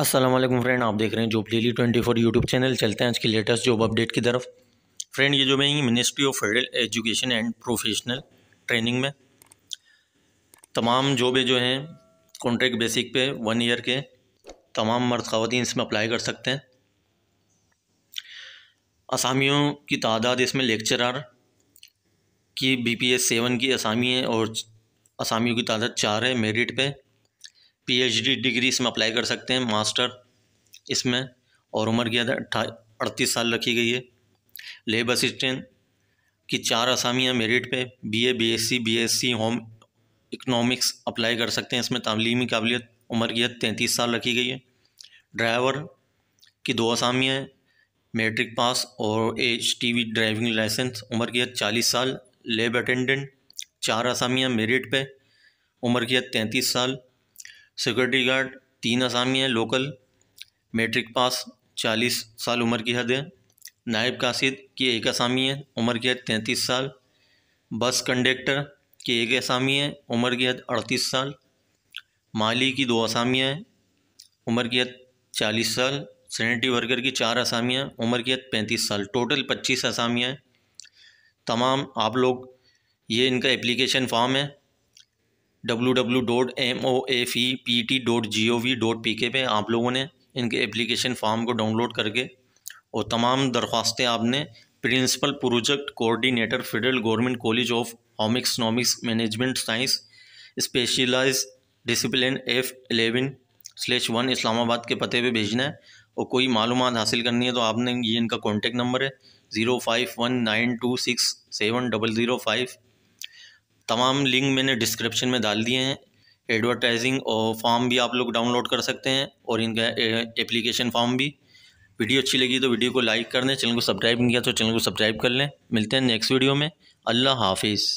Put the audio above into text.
Aslam friend आप देख रहे हैं job daily twenty four YouTube channel चलते हैं आज की लेटेस्ट जॉब अपडेट की तरफ फ्रेंड ये मैं ही ministry of federal education and professional training में तमाम जॉबें जो हैं कॉन्ट्रैक्ट बेसिक पे वन ईयर के तमाम मर्द खातन इसमें अप्लाई कर सकते हैं असामियों की तादाद इसमें लेक्चरार की बी पी एस सेवन की असामी है और असामियों की तादाद चार है मेरिट पे पीएचडी डिग्री इसमें अप्लाई कर सकते हैं मास्टर इसमें और उम्र की अठा अड़तीस साल रखी गई है लेब असिस्टेंट की चार आसामियाँ मेरिट पे BA BSc BSc home economics apply कर सकते हैं इसमें तालीमी काबिलियत उम्र की तैंतीस साल रखी गई है ड्राइवर की दो आसामियाँ मेट्रिक पास और एच टी ड्राइविंग लाइसेंस उम्र की चालीस साल लेब अटेंडेंट चार आसामियाँ मेरिट पे उम्र की तैंतीस साल सिक्योरिटी गार्ड तीन असामी हैं लोकल मैट्रिक पास चालीस साल उम्र की हद है नायब कासिद की एक असामी है उम्र की हद तैंतीस साल बस कंडक्टर की एक असामी है उम्र की हद अड़तीस साल माली की दो असामियाँ हैं उम्र की हद चालीस साल सैनिटरी वर्कर की चार हैं उम्र की हद पैंतीस साल टोटल पच्चीस असामियाँ हैं तमाम आप लोग ये इनका एप्लीकेशन फॉर्म है W W dot M O F E P T dot G O V dot P K पे आप लोगों ने इनके एप्लीकेशन फॉर्म को डाउनलोड करके और तमाम दरख्वास्तें आपने principal project coordinator federal government college of home economics management science specialise discipline F eleven slash one Islamabad के पते पे भेजना है और कोई मालूम हासिल करनी है तो आपने ये इनका कॉन्टेक्ट नंबर है zero five one nine two six seven double zero five तमाम लिंक मैंने डिस्क्रिप्शन में डाल दिए हैं एडवर्टाइजिंग और फॉर्म भी आप लोग डाउनलोड कर सकते हैं और इनका एप्लीकेशन फॉर्म भी वीडियो अच्छी लगी तो वीडियो को लाइक कर दें चैनल को सब्सक्राइब नहीं किया तो चैनल को सब्सक्राइब कर लें मिलते हैं नेक्स्ट वीडियो में अल्लाह हाफिज़